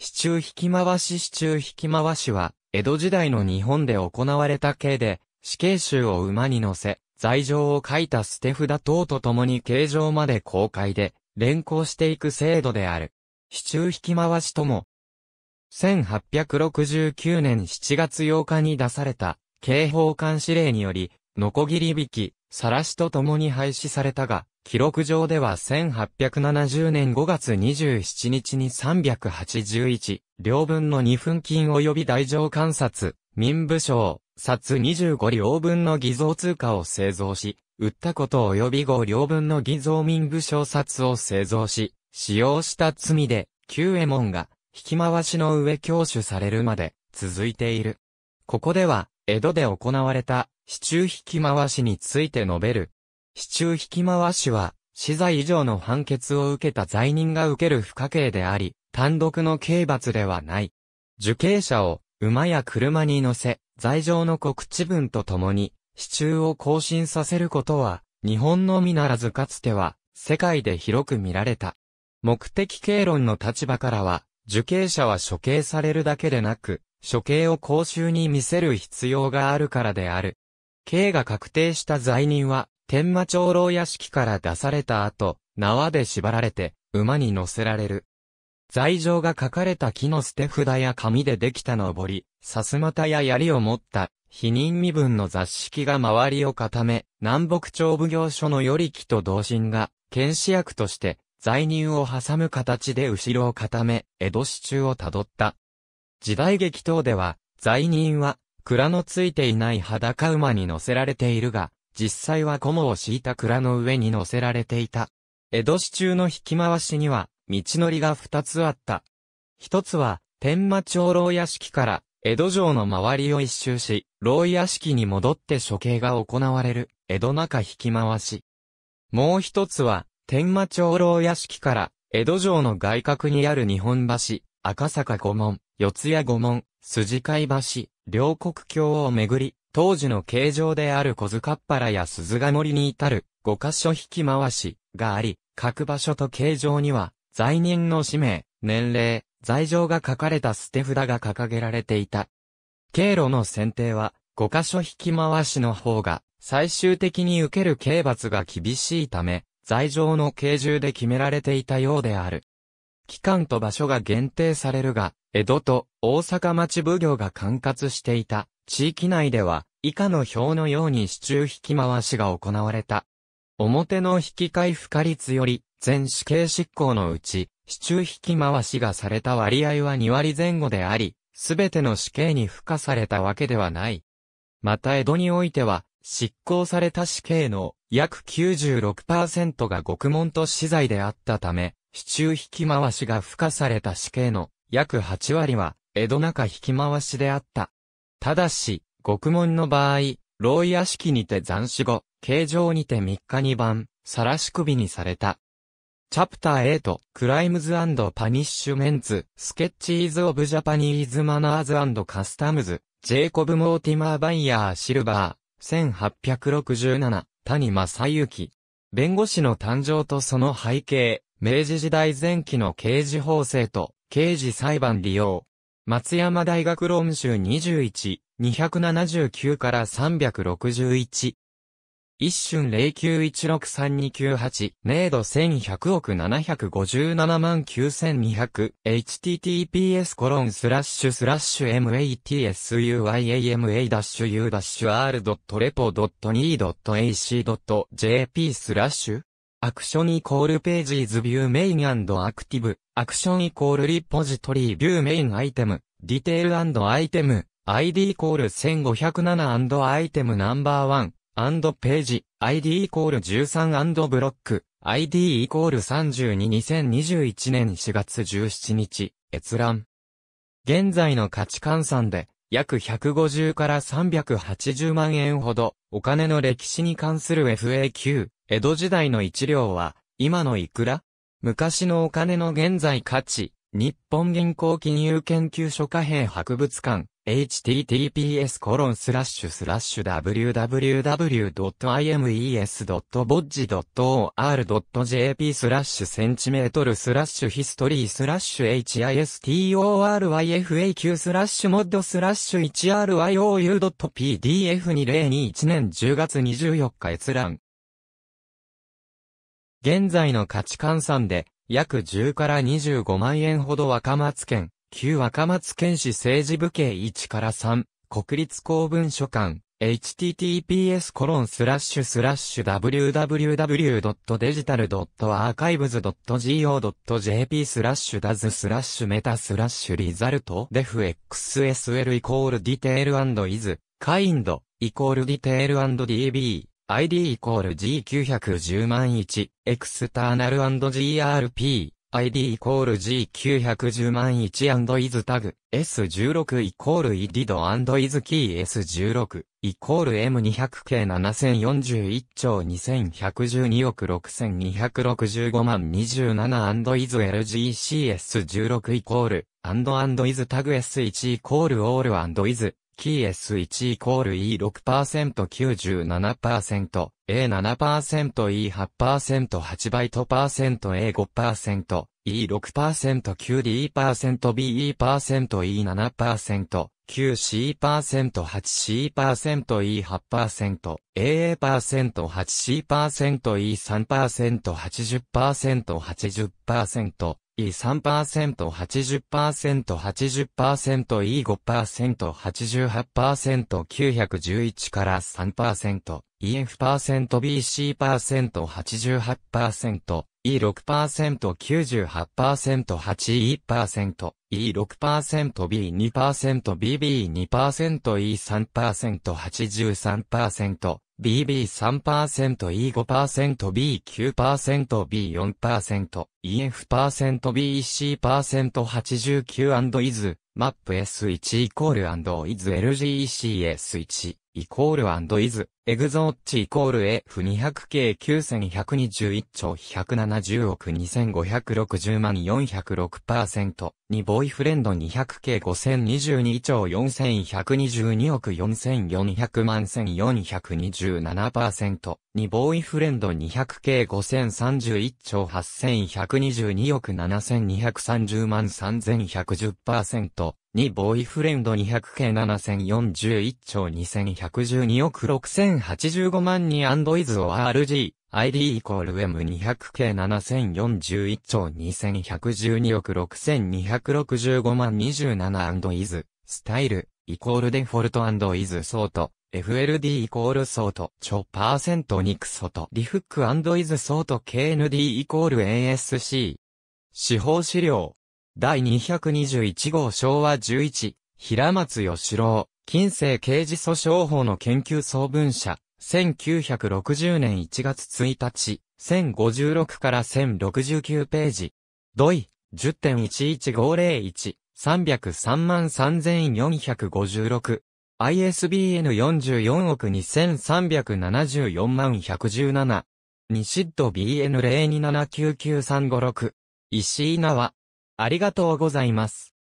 市中引き回し市中引き回しは、江戸時代の日本で行われた刑で、死刑囚を馬に乗せ、罪状を書いた捨て札等と共に刑場まで公開で、連行していく制度である。市中引き回しとも、1869年7月8日に出された、刑法監視令により、ノコギリ引き、晒しと共に廃止されたが、記録上では1870年5月27日に381両分の2分金及び大乗観察、民部省、札25両分の偽造通貨を製造し、売ったこと及び5両分の偽造民部省札を製造し、使用した罪で、旧右衛門が、引き回しの上教主されるまで、続いている。ここでは、江戸で行われた、市中引き回しについて述べる、市中引き回しは、死罪以上の判決を受けた罪人が受ける不可刑であり、単独の刑罰ではない。受刑者を馬や車に乗せ、罪状の告知文とともに、市中を更新させることは、日本のみならずかつては、世界で広く見られた。目的経論の立場からは、受刑者は処刑されるだけでなく、処刑を公衆に見せる必要があるからである。刑が確定した罪人は、天馬長老屋敷から出された後、縄で縛られて、馬に乗せられる。罪状が書かれた木の捨て札や紙でできたのぼり、さすまたや槍を持った、否認身分の雑式が周りを固め、南北朝奉行所の頼木と同心が、剣士役として、罪人を挟む形で後ろを固め、江戸市中をたどった。時代劇等では、罪人は、蔵のついていない裸馬に乗せられているが、実際はゴムを敷いた蔵の上に乗せられていた。江戸市中の引き回しには、道のりが二つあった。一つは、天満町老屋敷から、江戸城の周りを一周し、牢屋敷に戻って処刑が行われる、江戸中引き回し。もう一つは、天満町老屋敷から、江戸城の外郭にある日本橋、赤坂御門、四谷御門、筋貝橋、両国橋をめぐり、当時の形状である小塚っ腹や鈴ヶ森に至る5箇所引き回しがあり、各場所と形状には、罪人の氏名、年齢、罪状が書かれた捨て札が掲げられていた。経路の選定は、5箇所引き回しの方が、最終的に受ける刑罰が厳しいため、罪状の刑重で決められていたようである。期間と場所が限定されるが、江戸と大阪町奉行が管轄していた地域内では、以下の表のように市中引き回しが行われた。表の引き換え付加率より、全死刑執行のうち、市中引き回しがされた割合は2割前後であり、すべての死刑に付加されたわけではない。また江戸においては、執行された死刑の約96%が獄門と死罪であったため、市中引き回しが付加された死刑の約8割は江戸中引き回しであった。ただし、獄門の場合、牢屋敷にて斬死後、形状にて3日に晩、晒し首にされた。チャプター8、クライムズパニッシュメンツ、スケッチーズ・オブ・ジャパニーズ・マナーズカスタムズ、ジェイコブ・モーティマー・バイヤー・シルバー、1867、谷正幸。弁護士の誕生とその背景、明治時代前期の刑事法制と、刑事裁判利用、松山大学論集21、279から361。一瞬09163298、0ー1100億757万 9200https コロンスラッシュスラッシュ m a t s u i a m a u r r e p o n e a c j p スラッシュアクションイコールページーズビューメインアクティブ、アクションイコールリポジトリービューメインアイテム、ディテールアイテム、ID イコール1507アイテムナンバーワン＆ページ、ID イコール13ブロック、ID イコール322021年4月17日、閲覧。現在の価値換算で、約150から380万円ほど、お金の歴史に関する FAQ、江戸時代の一両は、今のいくら昔のお金の現在価値、日本銀行金融研究所貨幣博物館、https www.imes.bodge.or.jp スラッシュセンチメートルスラッシュヒストリースラッシュ historyfaq スラッシュモッドスラッシュ 1ryou.pdf2021 年10月24日閲覧現在の価値換算で、約10から25万円ほど若松県、旧若松県市政治部系1から3、国立公文書館、https コロンスラッシュスラッシュ www.digital.archives.go.jp スラッシュダズスラッシュメタスラッシュリザルトデフ xsl イコールディテールイズカインドイコールディテール &db ID イコール G910-1、エクスターナル &GRP、ID イコール G910-1&Is タグ、S16 イコール EDID&Is キー S16、イコール M200K7041 兆2112億6265万 27&Is LGCS16 イコール、&&Is タグ S1 イコールオール &Is、キー S1 イコール E6%97%、A7%、E8%、8バイト %A5%、E6%、9D%、BE%、E7%、9C%8C%E8%、AA%8C%E3%、80%、80%、E3%、80%、80%、E5%、88%、911から3%、EF%、BC%、88%、E6%、98%、81%、E6%、B2%、BB2%、E3%、83%、BB3%、E5%、B9%、B4%、EF%BEC%89& is map S1 イコール is LGECS1 イコール is e x o ーッイコール F200K9121 兆170億2560万406%にボーイフレンド 200K5022 兆4122億4400万1427%にボーイフレンド200系5031兆8122億7230万3110%にボーイフレンド200系7041兆2112億6085万にアンドイズを RG ID イコール M200 系7041兆2112億6265万27アンドイズスタイルイコールデフォルトイズソート、FLD イコールソート、チョパーセントニクソト、リフックイズソート KND イコール ASC。司法資料。第221号昭和11、平松義郎、近世刑事訴訟法の研究総文社、1960年1月1日、1056から1069ページ。ドイ、10.11501、3千3 3 4 5 6 ISBN 44億2374万117。西ッド BN0279936。石井縄。ありがとうございます。